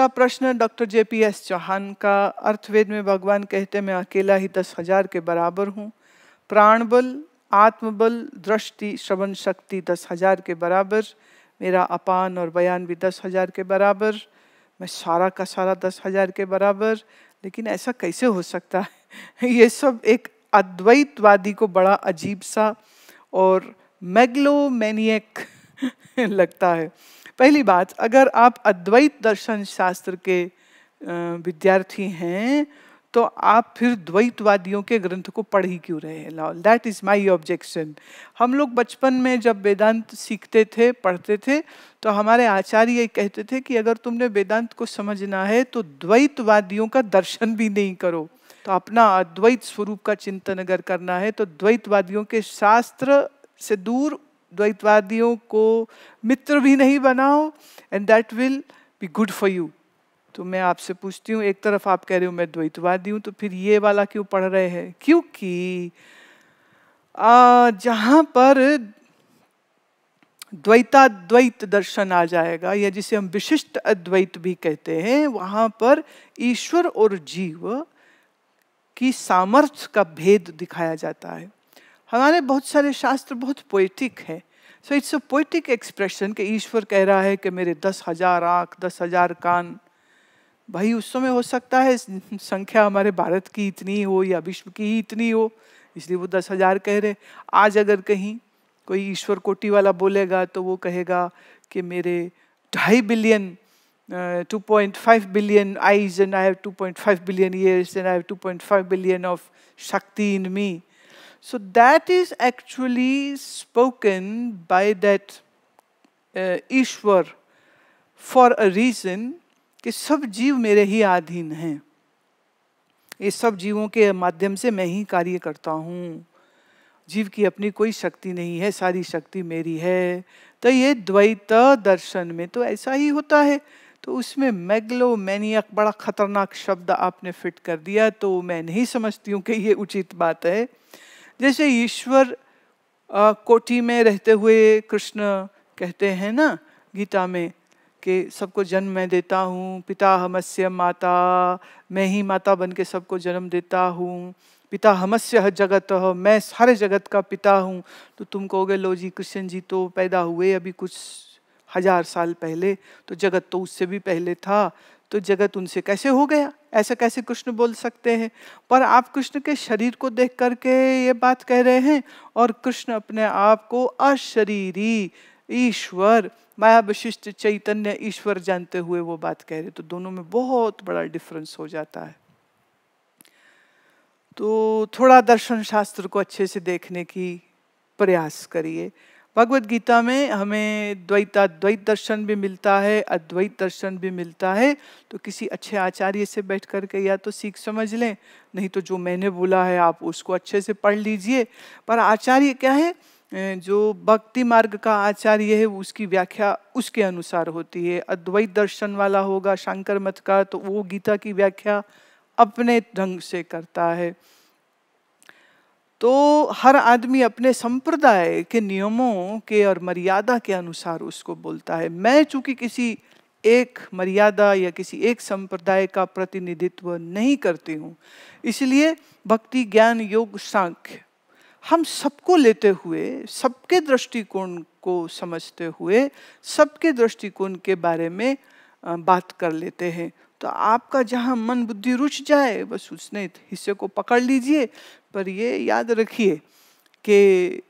दूसरा प्रश्न doctor J P S Chauhan का अर्थवेद में भगवान कहते मैं अकेला ही दस हजार के बराबर हूँ प्राण बल आत्मबल दृष्टि श्रवण शक्ति दस हजार के बराबर मेरा अपान और बयान भी दस हजार के बराबर मैं सारा का सारा दस हजार के बराबर लेकिन ऐसा कैसे हो सकता है ये सब एक अद्वैतवादी को बड़ा अजीब सा और मैग्लोमैनियक लगता है पहली बात अगर आप अद्वैत दर्शन शास्त्र के विद्यार्थी हैं तो आप फिर द्वैतवादियों के ग्रंथ को पढ़ ही क्यों रहे हैं Lahaul that is my objection हम लोग बचपन में जब वेदांत सीखते थे पढ़ते थे तो हमारे आचार्य ये कहते थे कि अगर तुमने वेदांत को समझना है तो द्वैतवादियों का दर्शन भी नहीं करो तो अपना अद्वैत स्वरूप का चिंतन अगर करना है तो द्वैतवादियों के शास्त्र से दूर द्वैतवादियों को मित्र भी नहीं बनाओ and that will be good for you तो मैं आपसे पूछती हूँ एक तरफ आप कह रहे हो मैं द्वैतवादी हूँ तो फिर ये वाला क्यों पढ़ रहे हैं क्योंकि जहाँ पर द्वैताद्वैत दर्शन आ जाएगा या जिसे हम विशिष्ट अद्वैत भी कहते हैं वहाँ पर ईश्वर और जीव की सामर्थ्य का भेद दिखाया जाता है हमारे बहुत सारे शास्त्र बहुत पोइटिक है so it's a poetic expression कि ईश्वर कह रहा है कि मेरे दस हजार आँख दस हजार कान भाई उस समय हो सकता है संख्या हमारे भारत की इतनी हो या विश्व की ही इतनी हो इसलिए वो दस हजार कह रहे आज अगर कहीं कोई ईश्वर कोटि वाला बोलेगा तो वो कहेगा कि मेरे ढाई billion two point five billion eyes and I have two point five billion years and I have two point five billion of shakti in me So that is actually spoken by that uh, Ishwar for a reason कि सब जीव मेरे ही आधीन हैं ये सब जीवों के माध्यम से मैं ही कार्य करता हूँ जीव की अपनी कोई शक्ति नहीं है सारी शक्ति मेरी है तो ये द्वैत दर्शन में तो ऐसा ही होता है तो उसमें मैगलो मैनियक बड़ा खतरनाक शब्द आपने फिट कर दिया तो मैं नहीं समझती हूँ कि ये उचित बात है जैसे ईश्वर कोटि में रहते हुए कृष्ण कहते हैं ना गीता में कि सबको जन्म मैं देता हूँ पिता हमस्य माता मैं ही माता बन के सबको जन्म देता हूँ पिता हमस्य जगत हो मैं सारे जगत का पिता हूँ तो तुम कहोगे लो जी कृष्ण जी तो पैदा हुए अभी कुछ हजार साल पहले तो जगत तो उससे भी पहले था तो जगत उनसे कैसे हो गया ऐसा कैसे कृष्ण बोल सकते हैं पर आप कृष्ण के शरीर को देख करके ये बात कह रहे हैं और कृष्ण अपने आप को अशरीरी ईश्वर माया विशिष्ट चैतन्य ईश्वर जानते हुए वो बात कह रहे तो दोनों में बहुत बड़ा डिफरेंस हो जाता है तो थोड़ा दर्शन शास्त्र को अच्छे से देखने की प्रयास करिए भगवत गीता में हमें द्वैत दर्शन भी मिलता है अद्वैत दर्शन भी मिलता है तो किसी अच्छे आचार्य से बैठ कर के या तो सीख समझ लें नहीं तो जो मैंने बोला है आप उसको अच्छे से पढ़ लीजिए पर आचार्य क्या है जो भक्ति मार्ग का आचार्य है उसकी व्याख्या उसके अनुसार होती है अद्वैत दर्शन वाला होगा शंकर मत का तो वो गीता की व्याख्या अपने ढंग से करता है तो हर आदमी अपने संप्रदाय के नियमों के और मर्यादा के अनुसार उसको बोलता है मैं चूंकि किसी एक मर्यादा या किसी एक संप्रदाय का प्रतिनिधित्व नहीं करती हूँ इसलिए भक्ति ज्ञान योग सांख्य हम सबको लेते हुए सबके दृष्टिकोण को समझते हुए सबके दृष्टिकोण के बारे में बात कर लेते हैं तो आपका जहाँ मन बुद्धि रुच जाए बस उसने हिस्से को पकड़ लीजिए पर ये याद रखिए कि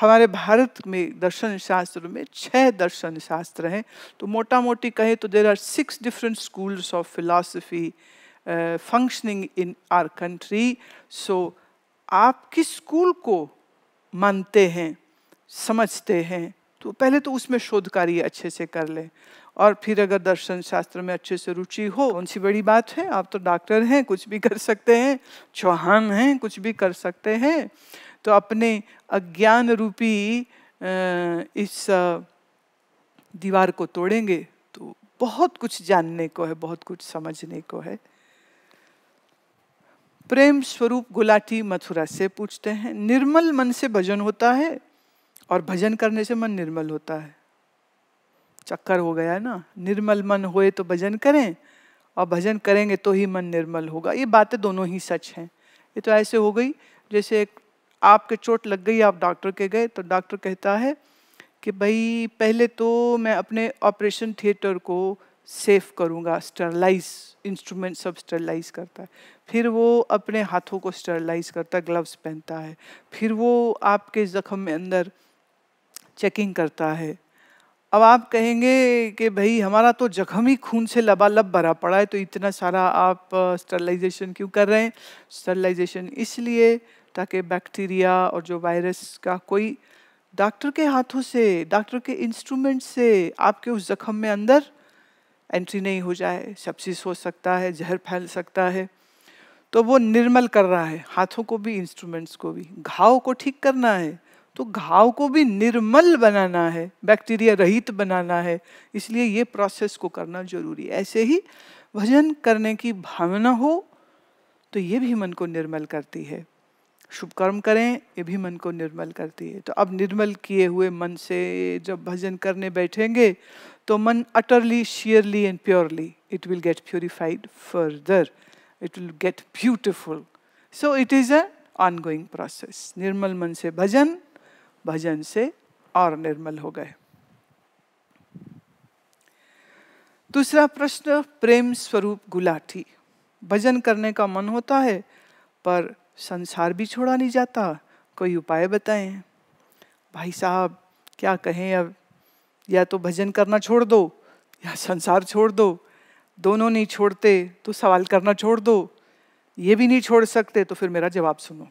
हमारे भारत में दर्शन शास्त्र में छह दर्शन शास्त्र हैं तो मोटा मोटी कहें तो there are six different schools of philosophy functioning in our country so आप किस स्कूल को मानते हैं समझते हैं तो पहले तो उसमें शोध कार्य अच्छे से कर लें और फिर अगर दर्शन शास्त्र में अच्छे से रुचि हो कौन सी बड़ी बात है आप तो डॉक्टर हैं कुछ भी कर सकते हैं चौहान हैं कुछ भी कर सकते हैं तो अपने अज्ञान रूपी इस दीवार को तोड़ेंगे तो बहुत कुछ जानने को है बहुत कुछ समझने को है प्रेम स्वरूप गुलाटी मथुरा से पूछते हैं निर्मल मन से भजन होता है और भजन करने से मन निर्मल होता है चक्कर हो गया ना निर्मल मन होए तो भजन करें और भजन करेंगे तो ही मन निर्मल होगा ये बातें दोनों ही सच हैं ये तो ऐसे हो गई जैसे आपके चोट लग गई आप डॉक्टर के गए तो डॉक्टर कहता है कि भाई पहले तो मैं अपने ऑपरेशन थिएटर को सेफ करूँगा स्टरलाइज इंस्ट्रूमेंट सब स्टरलाइज करता है फिर वो अपने हाथों को स्टरलाइज करता है ग्लव्स पहनता है फिर वो आपके ज़ख्म में अंदर चेकिंग करता है अब आप कहेंगे कि भाई हमारा तो जख्म ही खून से लबालब भरा पड़ा है तो इतना सारा आप स्टरलाइजेशन क्यों कर रहे हैं स्टरलाइजेशन इसलिए ताकि बैक्टीरिया और जो वायरस का कोई डॉक्टर के हाथों से डॉक्टर के इंस्ट्रूमेंट से आपके उस जख्म में अंदर एंट्री नहीं हो जाए सब्सिस हो सकता है जहर फैल सकता है तो वो निर्मल कर रहा है हाथों को भी इंस्ट्रूमेंट्स को भी घाव को ठीक करना है तो घाव को भी निर्मल बनाना है बैक्टीरिया रहित बनाना है इसलिए ये प्रोसेस को करना जरूरी है ऐसे ही भजन करने की भावना हो तो ये भी मन को निर्मल करती है शुभ कर्म करें ये भी मन को निर्मल करती है तो अब निर्मल किए हुए मन से जब भजन करने बैठेंगे तो मन utterly sheerly and purely it will get purified further it will get beautiful so it is a process निर्मल मन से भजन भजन से और निर्मल हो गए दूसरा प्रश्न प्रेम स्वरूप गुलाठी भजन करने का मन होता है पर संसार भी छोड़ा नहीं जाता कोई उपाय बताएं भाई साहब क्या कहें अब या तो भजन करना छोड़ दो या संसार छोड़ दो दोनों नहीं छोड़ते तो सवाल करना छोड़ दो ये भी नहीं छोड़ सकते तो फिर मेरा जवाब सुनो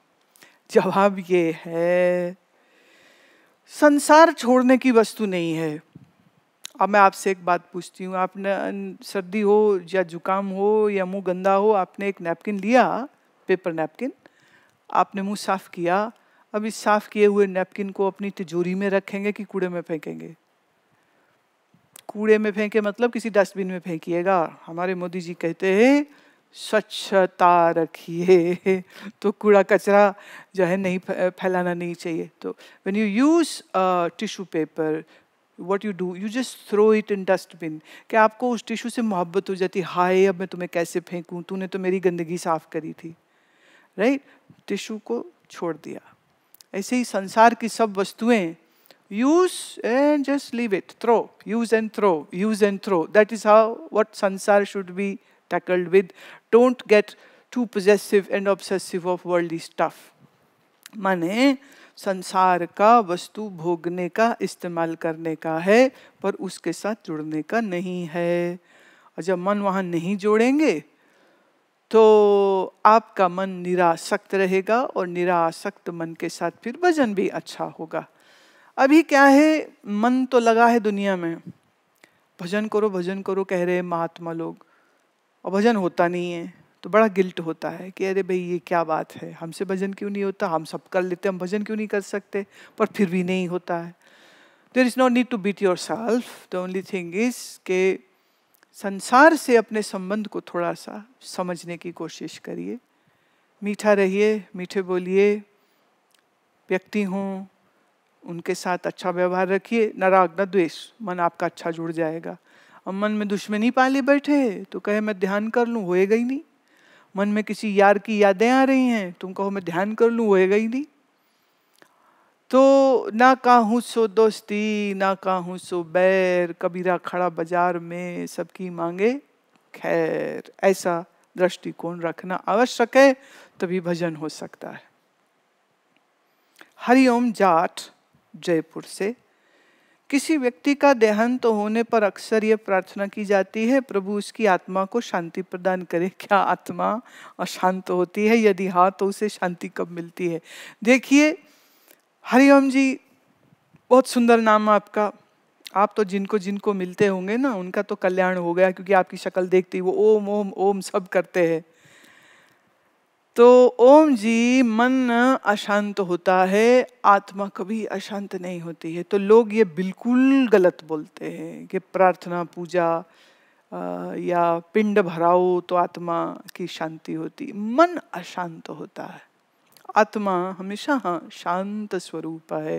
जवाब ये है संसार छोड़ने की वस्तु नहीं है अब मैं आपसे एक बात पूछती हूँ आपने सर्दी हो या जुकाम हो या मुंह गंदा हो आपने एक नैपकिन लिया पेपर नैपकिन आपने मुंह साफ किया अब इस साफ किए हुए नैपकिन को अपनी तिजोरी में रखेंगे कि कूड़े में फेंकेंगे कूड़े में फेंके मतलब किसी डस्टबिन में फेंकिएगा हमारे मोदी जी कहते हैं स्वच्छता रखिए तो कूड़ा कचरा जो है नहीं फैलाना नहीं चाहिए तो when you use tissue paper what you do you just throw it in dustbin क्या आपको उस टिश्यू से मोहब्बत हो जाती हाय अब मैं तुम्हें कैसे फेंकूँ तूने तो मेरी गंदगी साफ़ करी थी राइट right? टिश्यू को छोड़ दिया ऐसे ही संसार की सब वस्तुएं use and just leave it throw use and throw use and throw that is how what sansar should be tackled with. Don't get too possessive and obsessive of worldly stuff. माने संसार का वस्तु भोगने का इस्तेमाल करने का है पर उसके साथ जुड़ने का नहीं है और जब मन वहाँ नहीं जोड़ेंगे तो आपका मन निरासक्त रहेगा और निरासक्त मन के साथ फिर भजन भी अच्छा होगा अभी क्या है मन तो लगा है दुनिया में भजन करो भजन करो कह रहे हैं महात्मा लोग और भजन होता नहीं है तो बड़ा गिल्ट होता है कि अरे भाई ये क्या बात है हमसे भजन क्यों नहीं होता हम सब कर लेते हम भजन क्यों नहीं कर सकते पर फिर भी नहीं होता है there is not need to beat yourself the only thing is के संसार से अपने संबंध को थोड़ा सा समझने की कोशिश करिए मीठा रहिए मीठे बोलिए व्यक्ति हों उनके साथ अच्छा व्यवहार रखिए न राग न द्वेष मन आपका अच्छा जुड़ जाएगा और मन में दुश्मनी पाले बैठे तो कहे मैं ध्यान कर लूँ होएगा ही नहीं मन में किसी यार की यादें आ रही हैं तुम कहो मैं ध्यान कर लूँ होएगा ही नहीं तो ना काहू सो दोस्ती ना काहू सो बैर कबीरा खड़ा बाजार में सबकी मांगे खैर ऐसा दृष्टिकोण रखना आवश्यक है तभी भजन हो सकता है हरिओम जाट जयपुर से किसी व्यक्ति का देहांत होने पर अक्सर ये प्रार्थना की जाती है प्रभु उसकी आत्मा को शांति प्रदान करे क्या आत्मा अशांत होती है यदि हाँ तो उसे शांति कब मिलती है देखिए हरिओम जी बहुत सुंदर नाम आपका आप तो जिनको जिनको मिलते होंगे ना उनका तो कल्याण हो गया क्योंकि आपकी शक्ल देखती वो ओम ओम ओम सब करते हैं तो ओम जी मन अशांत होता है आत्मा कभी अशांत नहीं होती है तो लोग ये बिल्कुल गलत बोलते हैं कि प्रार्थना पूजा या पिंड भराओ तो आत्मा की शांति होती मन अशांत होता है आत्मा हमेशा हाँ शांत स्वरूप है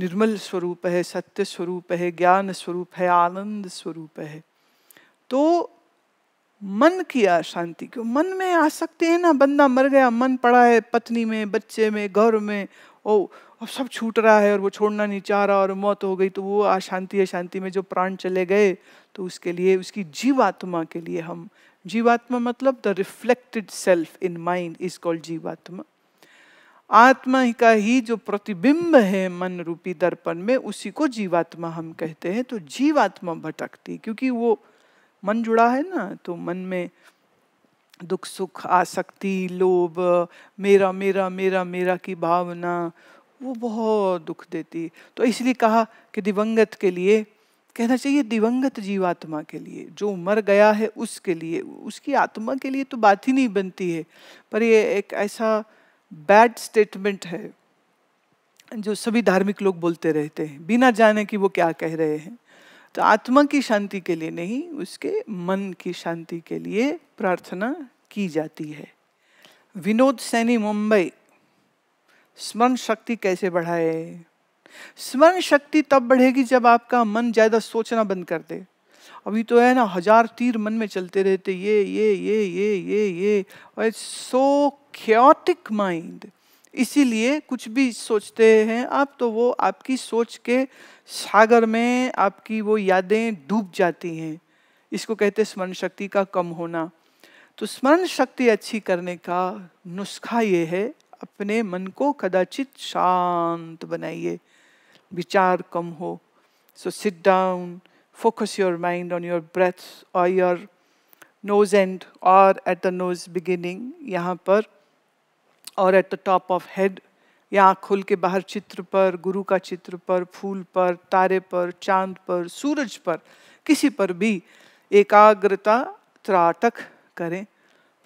निर्मल स्वरूप है सत्य स्वरूप है ज्ञान स्वरूप है आनंद स्वरूप है तो मन की अशांति क्यों मन में आ सकते हैं ना बंदा मर गया मन पड़ा है पत्नी में बच्चे में घर में ओ अब सब छूट रहा है और वो छोड़ना नहीं चाह रहा और मौत हो गई तो वो अशांति अशांति में जो प्राण चले गए तो उसके लिए उसकी जीवात्मा के लिए हम जीवात्मा मतलब the reflected self in mind is called jivatma आत्मा का ही जो प्रतिबिंब है मन रूपी दर्पण में उसी को जीवात्मा हम कहते हैं तो जीवात्मा भटकती क्योंकि वो मन जुड़ा है ना तो मन में दुख सुख आसक्ति लोभ मेरा मेरा मेरा मेरा की भावना वो बहुत दुख देती तो इसलिए कहा कि दिवंगत के लिए कहना चाहिए दिवंगत जीवात्मा के लिए जो मर गया है उसके लिए उसकी आत्मा के लिए तो बात ही नहीं बनती है पर ये एक ऐसा बैड स्टेटमेंट है जो सभी धार्मिक लोग बोलते रहते हैं बिना जाने कि वो क्या कह रहे हैं तो आत्मा की शांति के लिए नहीं उसके मन की शांति के लिए प्रार्थना की जाती है विनोद सैनी मुंबई स्मरण शक्ति कैसे बढ़ाए स्मरण शक्ति तब बढ़ेगी जब आपका मन ज़्यादा सोचना बंद कर दे अभी तो है ना हजार तीर मन में चलते रहते ये ये ये ये ये ये और सो क्योटिक माइंड इसीलिए कुछ भी सोचते हैं आप तो वो आपकी सोच के सागर में आपकी वो यादें डूब जाती हैं इसको कहते हैं स्मरण शक्ति का कम होना तो स्मरण शक्ति अच्छी करने का नुस्खा ये है अपने मन को कदाचित शांत बनाइए विचार कम हो so sit down focus your mind on your breath और योर नोज एंड और एट द नोज बिगिनिंग यहाँ पर और at the top of head या आँख खोल के बाहर चित्र पर गुरु का चित्र पर फूल पर तारे पर चांद पर सूरज पर किसी पर भी एकाग्रता त्राटक करें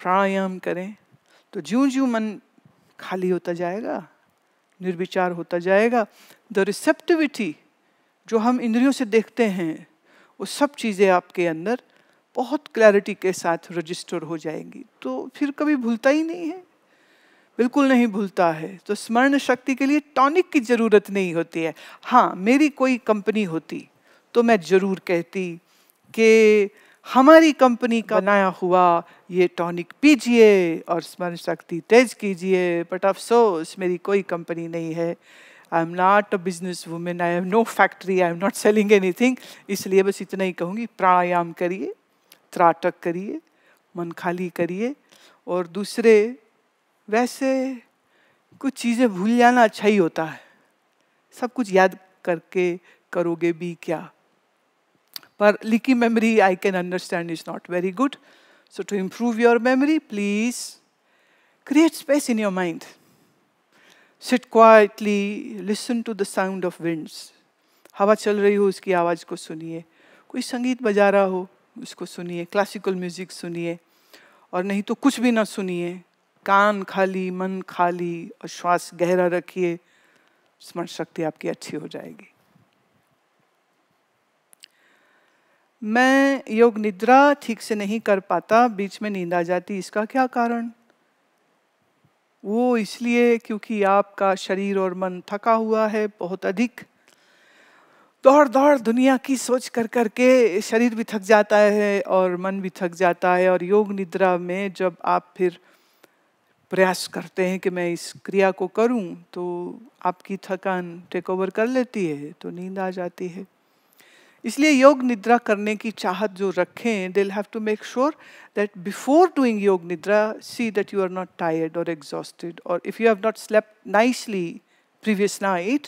प्राणायाम करें तो ज्यों ज्यों मन खाली होता जाएगा निर्विचार होता जाएगा द रिसेप्टिविटी जो हम इंद्रियों से देखते हैं वो सब चीज़ें आपके अंदर बहुत क्लैरिटी के साथ रजिस्टर हो जाएंगी तो फिर कभी भूलता ही नहीं है बिल्कुल नहीं भूलता है तो स्मरण शक्ति के लिए टॉनिक की ज़रूरत नहीं होती है हाँ मेरी कोई कंपनी होती तो मैं ज़रूर कहती कि हमारी कंपनी का बनाया हुआ ये टॉनिक पीजिए और स्मरण शक्ति तेज कीजिए बट अफसोस मेरी कोई कंपनी नहीं है I am not a business women I have no factory I am not selling anything इसलिए बस इतना ही कहूँगी प्राणायाम करिए त्राटक करिए मन खाली करिए और दूसरे वैसे कुछ चीज़ें भूल जाना अच्छा ही होता है सब कुछ याद करके करोगे भी क्या पर leaky memory I can understand is not very good so to improve your memory please create space in your mind sit quietly listen to the sound of winds हवा चल रही हो उसकी आवाज़ को सुनिए कोई संगीत बजा रहा हो उसको सुनिए क्लासिकल म्यूजिक सुनिए और नहीं तो कुछ भी ना सुनिए कान खाली मन खाली और श्वास गहरा रखिए स्मरण शक्ति आपकी अच्छी हो जाएगी मैं योग निद्रा ठीक से नहीं कर पाता बीच में नींद आ जाती इसका क्या कारण वो इसलिए क्योंकि आपका शरीर और मन थका हुआ है बहुत अधिक दौड़ दौड़ दुनिया की सोच कर कर के शरीर भी थक जाता है और मन भी थक जाता है और योग निद्रा में जब आप फिर प्रयास करते हैं कि मैं इस क्रिया को करूं तो आपकी थकान टेक ओवर कर लेती है तो नींद आ जाती है इसलिए योग निद्रा करने की चाहत जो रखें they have to make sure that before doing yoga nidra see that you are not tired और एग्जॉस्टेड और if you have not slept nicely previous night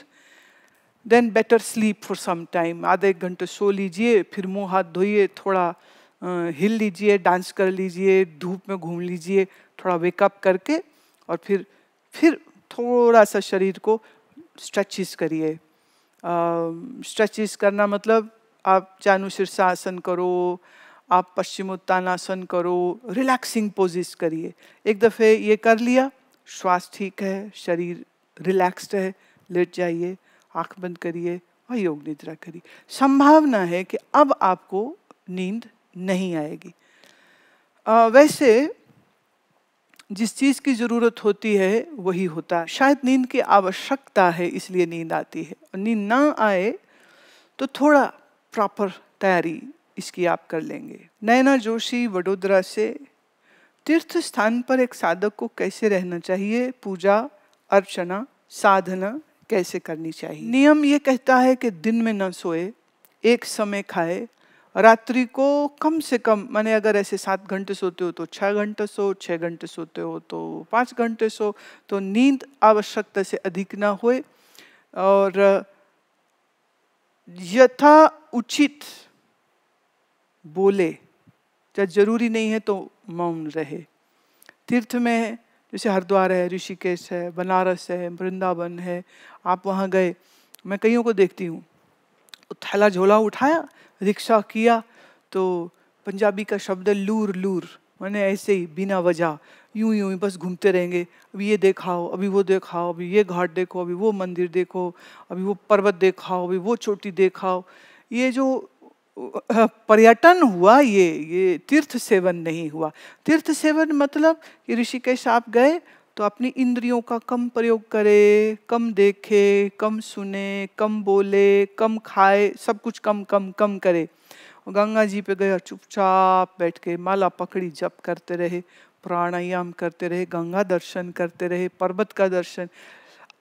then better sleep for some time आधे एक घंटे सो लीजिए फिर मुंह हाथ धोइए थोड़ा हिल लीजिए डांस कर लीजिए धूप में घूम लीजिए थोड़ा वेकअप करके और फिर फिर थोड़ा सा शरीर को स्ट्रेचिस करिए स्ट्रेचिस करना मतलब आप चानू शीर्षासन करो आप पश्चिमोत्तानासन करो रिलैक्सिंग पोजिस करिए एक दफ़े ये कर लिया श्वास ठीक है शरीर रिलैक्स्ड है लेट जाइए आँख बंद करिए और योग निद्रा करिए संभावना है कि अब आपको नींद नहीं आएगी आ, वैसे जिस चीज़ की ज़रूरत होती है वही होता है शायद नींद की आवश्यकता है इसलिए नींद आती है और नींद ना आए तो थोड़ा प्रॉपर तैयारी इसकी आप कर लेंगे नैना जोशी वडोदरा से तीर्थ स्थान पर एक साधक को कैसे रहना चाहिए पूजा अर्चना साधना कैसे करनी चाहिए नियम ये कहता है कि दिन में न सोए एक समय खाए रात्रि को कम से कम मैंने अगर ऐसे सात घंटे सोते हो तो छः घंटे सो छः घंटे सोते हो तो पाँच घंटे सो तो नींद आवश्यकता से अधिक ना होए और यथा उचित बोले जब जरूरी नहीं है तो मौन रहे तीर्थ में जैसे हरिद्वार है ऋषिकेश है बनारस है वृंदावन है आप वहाँ गए मैं कईयों को देखती हूँ थैला झोला उठाया रिक्शा किया तो पंजाबी का शब्द है लूर लूर मैंने ऐसे ही बिना वजह यूं यूं ही बस घूमते रहेंगे अभी ये देखाओ अभी वो देखाओ अभी ये घाट देखो अभी वो मंदिर देखो अभी वो पर्वत देखाओ अभी वो चोटी देखाओ ये जो पर्यटन हुआ ये ये तीर्थ सेवन नहीं हुआ तीर्थ सेवन मतलब ऋषिकेश आप गए तो अपनी इंद्रियों का कम प्रयोग करे कम देखे कम सुने कम बोले कम खाए सब कुछ कम कम कम करे और गंगा जी पे गया चुपचाप बैठ के माला पकड़ी जप करते रहे प्राणायाम करते रहे गंगा दर्शन करते रहे पर्वत का दर्शन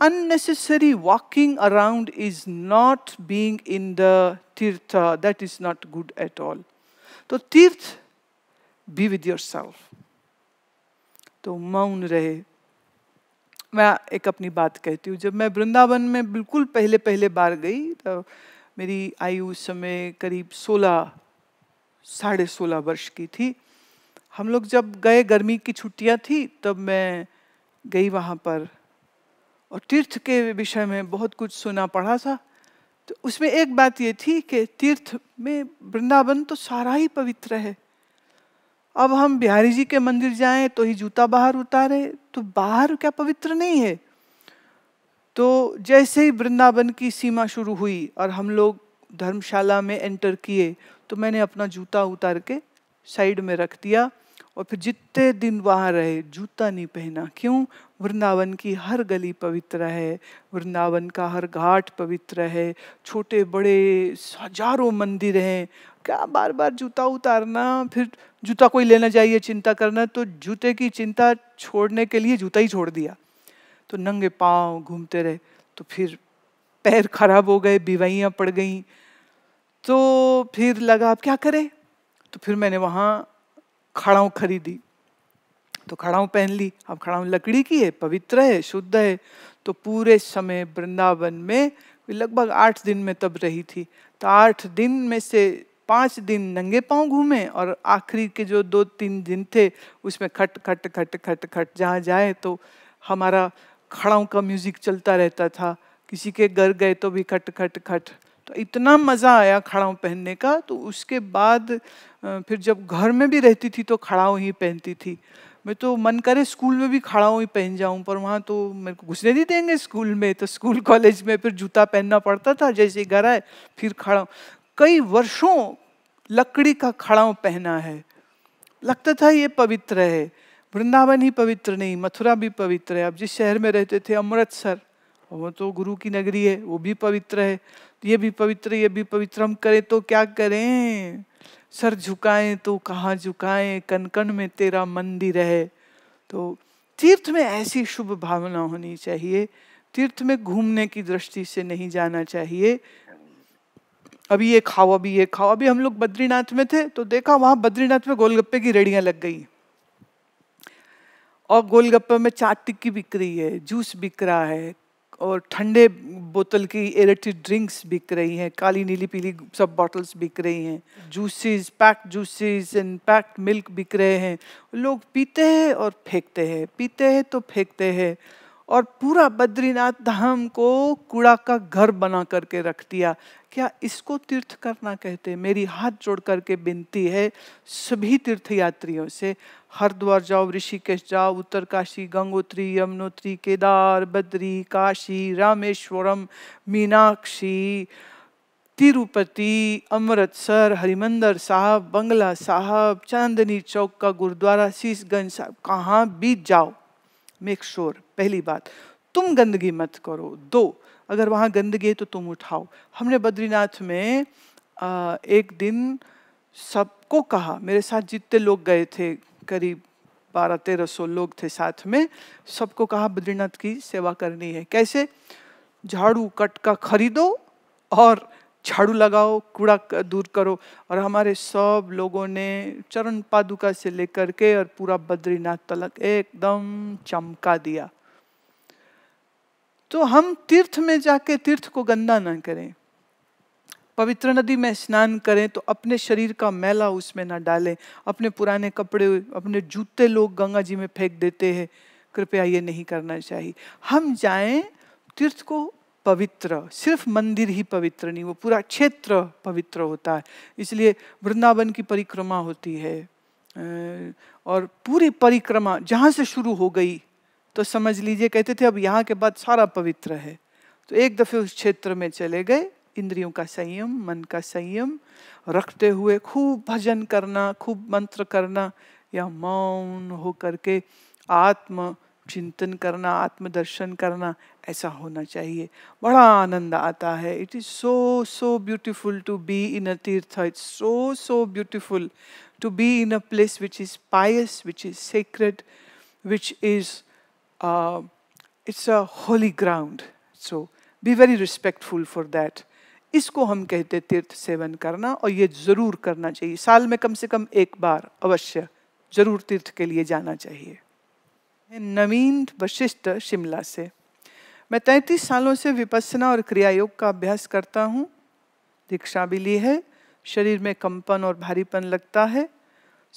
unnecessary walking around is not being in the tirtha that is not good at all तो तीर्थ बी विद योर सेल्फ तो मौन रहे मैं एक अपनी बात कहती हूँ जब मैं वृंदावन में बिल्कुल पहले पहले बार गई तो मेरी आयु उस समय करीब सोलह साढ़े सोलह वर्ष की थी हम लोग जब गए गर्मी की छुट्टियाँ थी तब मैं गई वहाँ पर और तीर्थ के विषय में बहुत कुछ सुना पढ़ा था तो उसमें एक बात ये थी कि तीर्थ में वृंदावन तो सारा ही पवित्र है अब हम बिहारी जी के मंदिर जाएं तो ही जूता बाहर उतारे तो बाहर क्या पवित्र नहीं है तो जैसे ही वृंदावन की सीमा शुरू हुई और हम लोग धर्मशाला में एंटर किए तो मैंने अपना जूता उतार के साइड में रख दिया और फिर जितने दिन वहाँ रहे जूता नहीं पहना क्यों वृंदावन की हर गली पवित्र है वृंदावन का हर घाट पवित्र है छोटे बड़े हजारों मंदिर हैं क्या बार बार जूता उतारना फिर जूता कोई लेना चाहिए चिंता करना तो जूते की चिंता छोड़ने के लिए जूता ही छोड़ दिया तो नंगे पाँव घूमते रहे तो फिर पैर खराब हो गए बीवाइयाँ पड़ गई तो फिर लगा आप क्या करें तो फिर मैंने वहाँ खड़ाऊँ खरीदी तो खड़ाऊँ पहन ली अब खड़ाऊँ लकड़ी की है पवित्र है शुद्ध है तो पूरे समय वृंदावन में लगभग आठ दिन में तब रही थी तो आठ दिन में से पाँच दिन नंगे पाँव घूमे और आखिरी के जो दो तीन दिन थे उसमें खट खट खट खट खट जहाँ जाए तो हमारा खड़ाओं का म्यूज़िक चलता रहता था किसी के घर गए तो भी खट खट खट तो इतना मज़ा आया खड़ाओं पहनने का तो उसके बाद फिर जब घर में भी रहती थी तो खड़ाओं ही पहनती थी मैं तो मन करे स्कूल में भी खड़ाओं ही पहन जाऊँ पर वहाँ तो मेरे को घुसने नहीं देंगे स्कूल में तो स्कूल कॉलेज में फिर जूता पहनना पड़ता था जैसे घर आए फिर खड़ा कई वर्षों लकड़ी का खड़ाव पहना है लगता था ये पवित्र है वृंदावन ही पवित्र नहीं मथुरा भी पवित्र है अब जिस शहर में रहते थे अमृतसर वो तो गुरु की नगरी है वो भी पवित्र है तो ये भी पवित्र ये भी पवित्र हम करें तो क्या करें सर झुकाएं तो कहाँ झुकाएं कण में तेरा मंदिर है तो तीर्थ में ऐसी शुभ भावना होनी चाहिए तीर्थ में घूमने की दृष्टि से नहीं जाना चाहिए अभी ये खाओ अभी ये खाओ अभी हम लोग बद्रीनाथ में थे तो देखा वहां बद्रीनाथ में गोलगप्पे की रेड़ियां लग गई और गोलगप्पे में चाट टिक्की बिक रही है जूस बिक रहा है और ठंडे बोतल की एरेटेड ड्रिंक्स बिक रही हैं काली नीली पीली सब बॉटल्स बिक रही हैं juices packed juices and packed milk बिक रहे हैं लोग पीते हैं और फेंकते हैं पीते हैं तो फेंकते हैं और पूरा बद्रीनाथ धाम को कूड़ा का घर बना करके रख दिया क्या इसको तीर्थ करना कहते मेरी हाथ जोड़ करके विनती है सभी तीर्थ यात्रियों से हरिद्वार जाओ ऋषिकेश जाओ उत्तरकाशी गंगोत्री यमुनोत्री केदार बद्री काशी रामेश्वरम मीनाक्षी तिरुपति अमृतसर हरिमंदर साहब बंगला साहब चांदनी चौक का गुरुद्वारा शीशगंज साहब कहाँ भी जाओ मेक श्योर sure. पहली बात तुम गंदगी मत करो दो अगर वहाँ गंदगी है तो तुम उठाओ हमने बद्रीनाथ में आ, एक दिन सबको कहा मेरे साथ जितने लोग गए थे करीब बारह तेरह सौ लोग थे साथ में सबको कहा बद्रीनाथ की सेवा करनी है कैसे झाड़ू कटका खरीदो और झाड़ू लगाओ कूड़ा दूर करो और हमारे सब लोगों ने चरण पादुका से लेकर के और पूरा बद्रीनाथ तलक एकदम चमका दिया तो हम तीर्थ में जाके तीर्थ को गंदा ना करें पवित्र नदी में स्नान करें तो अपने शरीर का मैला उसमें ना डालें अपने पुराने कपड़े अपने जूते लोग गंगा जी में फेंक देते हैं कृपया ये नहीं करना चाहिए हम जाएं तीर्थ को पवित्र सिर्फ मंदिर ही पवित्र नहीं वो पूरा क्षेत्र पवित्र होता है इसलिए वृंदावन की परिक्रमा होती है और पूरी परिक्रमा जहाँ से शुरू हो गई तो समझ लीजिए कहते थे अब यहाँ के बाद सारा पवित्र है तो एक दफ़े उस क्षेत्र में चले गए इंद्रियों का संयम मन का संयम रखते हुए खूब भजन करना खूब मंत्र करना या मौन हो करके आत्म चिंतन करना आत्मदर्शन करना ऐसा होना चाहिए बड़ा आनंद आता है it is so so beautiful to be in a tirtha it's so so beautiful to be in a place which is pious which is sacred which is uh, it's a holy ground. So be very respectful for that. इसको हम कहते तीर्थ seven करना और ये ज़रूर करना चाहिए साल में कम से कम एक बार अवश्य ज़रूर तीर्थ के लिए जाना चाहिए नवीन वशिष्ठ शिमला से मैं तैंतीस सालों से विपसना और क्रिया योग का अभ्यास करता हूँ दीक्षा भी ली है शरीर में कंपन और भारीपन लगता है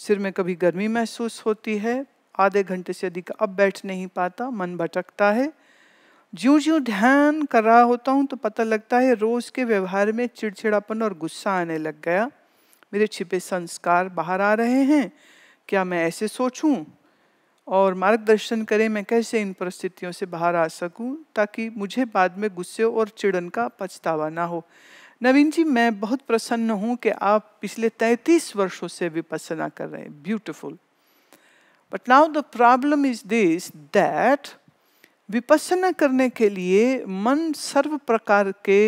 सिर में कभी गर्मी महसूस होती है आधे घंटे से अधिक अब बैठ नहीं पाता मन भटकता है ज्यो ज्यो ध्यान कर रहा होता हूँ तो पता लगता है रोज के व्यवहार में चिड़चिड़ापन और गुस्सा आने लग गया मेरे छिपे संस्कार बाहर आ रहे हैं क्या मैं ऐसे सोचूं और मार्गदर्शन करें मैं कैसे इन परिस्थितियों से बाहर आ सकूं ताकि मुझे बाद में गुस्से और चिड़न का पछतावा ना हो नवीन जी मैं बहुत प्रसन्न हूं कि आप पिछले 33 वर्षों से विपसना कर रहे हैं beautiful but now the problem is this that vipassana करने के लिए मन सर्व प्रकार के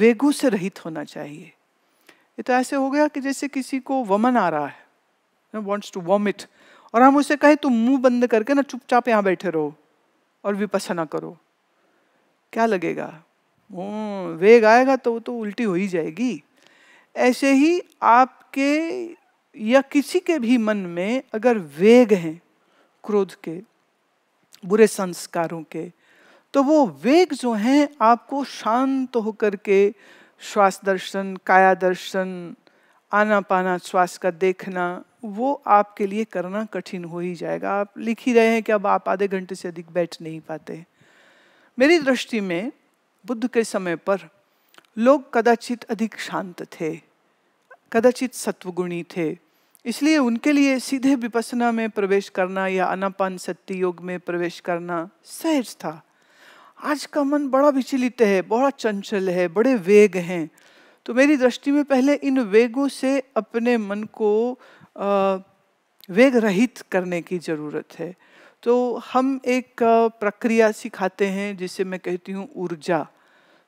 वेगु से रहित होना चाहिए ये तो ऐसे हो गया कि जैसे किसी को वमन आ रहा है वॉन्ट्स टू वॉमिट और हम उसे कहें तुम मुंह बंद करके ना चुपचाप यहाँ बैठे रहो और विपसना करो क्या लगेगा वो वेग आएगा तो वो तो उल्टी हो ही जाएगी ऐसे ही आपके या किसी के भी मन में अगर वेग हैं क्रोध के बुरे संस्कारों के तो वो वेग जो हैं आपको शांत होकर के श्वास दर्शन काया दर्शन आना पाना श्वास का देखना वो आपके लिए करना कठिन हो ही जाएगा आप लिख ही रहे हैं कि अब आप आधे घंटे से अधिक बैठ नहीं पाते मेरी दृष्टि में बुद्ध के समय पर लोग कदाचित अधिक शांत थे कदाचित सत्वगुणी थे इसलिए उनके लिए सीधे विपसना में प्रवेश करना या अनापान सत्य योग में प्रवेश करना सहज था आज का मन बड़ा विचलित है बड़ा चंचल है बड़े वेग हैं तो मेरी दृष्टि में पहले इन वेगों से अपने मन को वेग रहित करने की ज़रूरत है तो हम एक प्रक्रिया सिखाते हैं जिसे मैं कहती हूँ ऊर्जा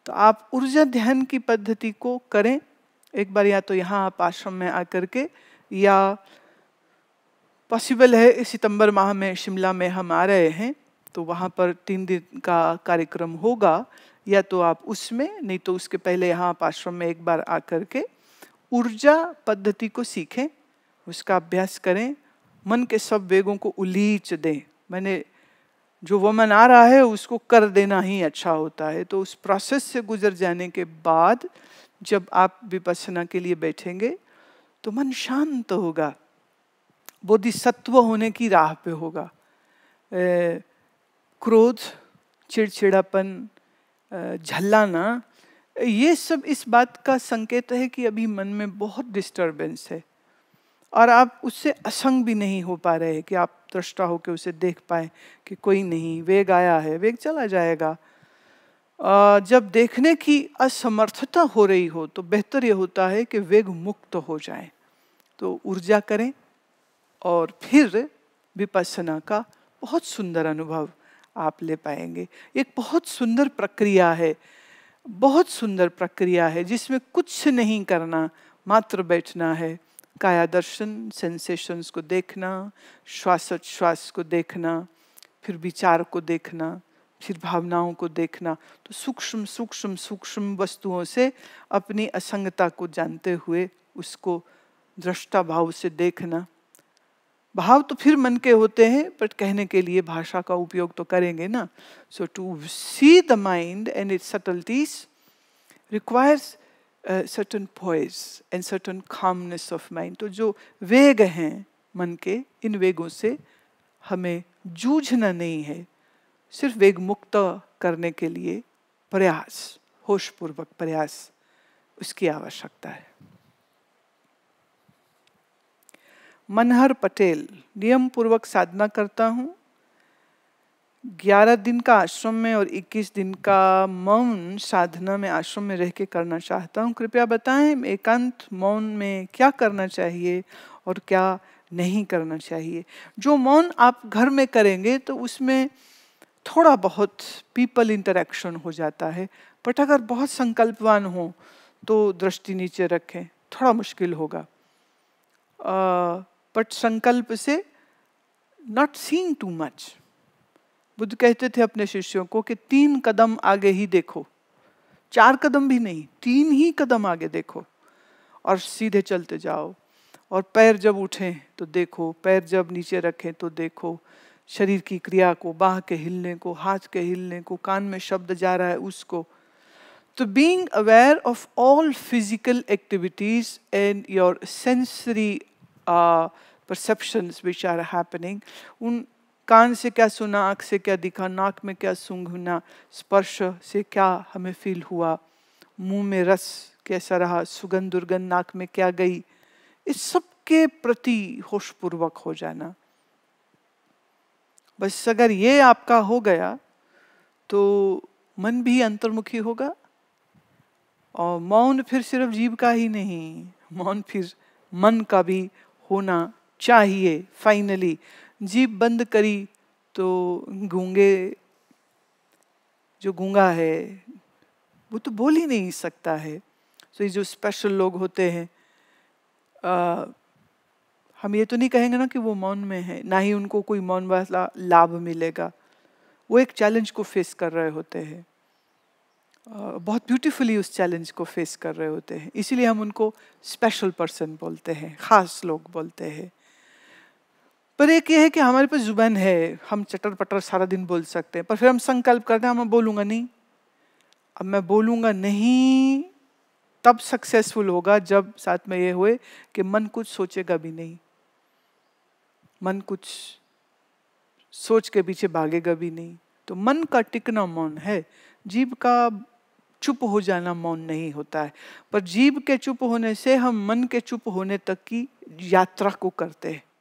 तो आप ऊर्जा ध्यान की पद्धति को करें एक बार या तो यहाँ आप आश्रम में आकर के या पॉसिबल है सितंबर माह में शिमला में हम आ रहे हैं तो वहाँ पर तीन दिन का कार्यक्रम होगा या तो आप उसमें नहीं तो उसके पहले यहाँ आप आश्रम में एक बार आकर के ऊर्जा पद्धति को सीखें उसका अभ्यास करें मन के सब वेगों को उलीच दें मैंने जो वमन आ रहा है उसको कर देना ही अच्छा होता है तो उस प्रोसेस से गुजर जाने के बाद जब आप विपसना के लिए बैठेंगे तो मन शांत होगा बोधिसत्व होने की राह पे होगा क्रोध चिड़चिड़ापन झल्लाना ये सब इस बात का संकेत है कि अभी मन में बहुत डिस्टरबेंस है और आप उससे असंग भी नहीं हो पा रहे कि आप दृष्टा होकर उसे देख पाए कि कोई नहीं वेग आया है वेग चला जाएगा जब देखने की असमर्थता हो रही हो तो बेहतर यह होता है कि वेग मुक्त हो जाए तो ऊर्जा करें और फिर विपसना का बहुत सुंदर अनुभव आप ले पाएंगे एक बहुत सुंदर प्रक्रिया है बहुत सुंदर प्रक्रिया है जिसमें कुछ नहीं करना मात्र बैठना है काया दर्शन सेंसेशंस को देखना श्वासोच्छ्वास को देखना फिर विचार को देखना फिर भावनाओं को देखना तो सूक्ष्म सूक्ष्म सूक्ष्म वस्तुओं से अपनी असंगता को जानते हुए उसको दृष्टा भाव से देखना भाव तो फिर मन के होते हैं बट कहने के लिए भाषा का उपयोग तो करेंगे ना so to see the mind and its subtleties requires certain poise and certain calmness of mind तो जो वेग हैं मन के इन वेगों से हमें जूझना नहीं है सिर्फ वेग मुक्त करने के लिए प्रयास होशपूर्वक प्रयास उसकी आवश्यकता है मनहर पटेल नियम पूर्वक साधना करता हूं ग्यारह दिन का आश्रम में और इक्कीस दिन का मौन साधना में आश्रम में रह के करना चाहता हूँ कृपया बताएं एकांत मौन में क्या करना चाहिए और क्या नहीं करना चाहिए जो मौन आप घर में करेंगे तो उसमें थोड़ा बहुत पीपल इंटरेक्शन हो जाता है बट अगर बहुत संकल्पवान हो तो दृष्टि नीचे रखें थोड़ा मुश्किल होगा बट संकल्प से not seeing too much Buddha कहते थे अपने शिष्यों को कि तीन कदम आगे ही देखो चार कदम भी नहीं तीन ही कदम आगे देखो और सीधे चलते जाओ और पैर जब उठें तो देखो पैर जब नीचे रखें तो देखो शरीर की क्रिया को बाह के हिलने को हाथ के हिलने को कान में शब्द जा रहा है उसको तो being aware of all physical activities and your sensory perception which are happening उन कान से क्या सुना आँख से क्या दिखा नाक में क्या सूंघना स्पर्श से क्या हमें फील हुआ मुंह में रस कैसा रहा सुगंध दुर्गंध नाक में क्या गई इस सब के प्रति होशपूर्वक हो जाना बस अगर ये आपका हो गया तो मन भी अंतर्मुखी होगा और मौन फिर सिर्फ जीव का ही नहीं मौन फिर मन का भी होना चाहिए फाइनली जीप बंद करी तो गूंगे जो गूंगा है वो तो बोल ही नहीं सकता है तो so, ये जो स्पेशल लोग होते हैं हम ये तो नहीं कहेंगे ना कि वो मौन में है ना ही उनको कोई मौन वाला लाभ मिलेगा वो एक चैलेंज को फेस कर रहे होते हैं बहुत ब्यूटीफुली उस चैलेंज को फेस कर रहे होते हैं इसीलिए हम उनको स्पेशल पर्सन बोलते हैं ख़ास लोग बोलते हैं पर एक ये है कि हमारे पास ज़ुबान है हम चटर पटर सारा दिन बोल सकते हैं पर फिर हम संकल्प करते हैं मैं बोलूँगा नहीं अब मैं बोलूँगा नहीं तब सक्सेसफुल होगा जब साथ में ये हुए कि मन कुछ सोचेगा भी नहीं मन कुछ सोच के पीछे भागेगा भी नहीं तो मन का टिकना मौन है जीव का चुप हो जाना मौन नहीं होता है पर जीव के चुप होने से हम मन के चुप होने तक की यात्रा को करते हैं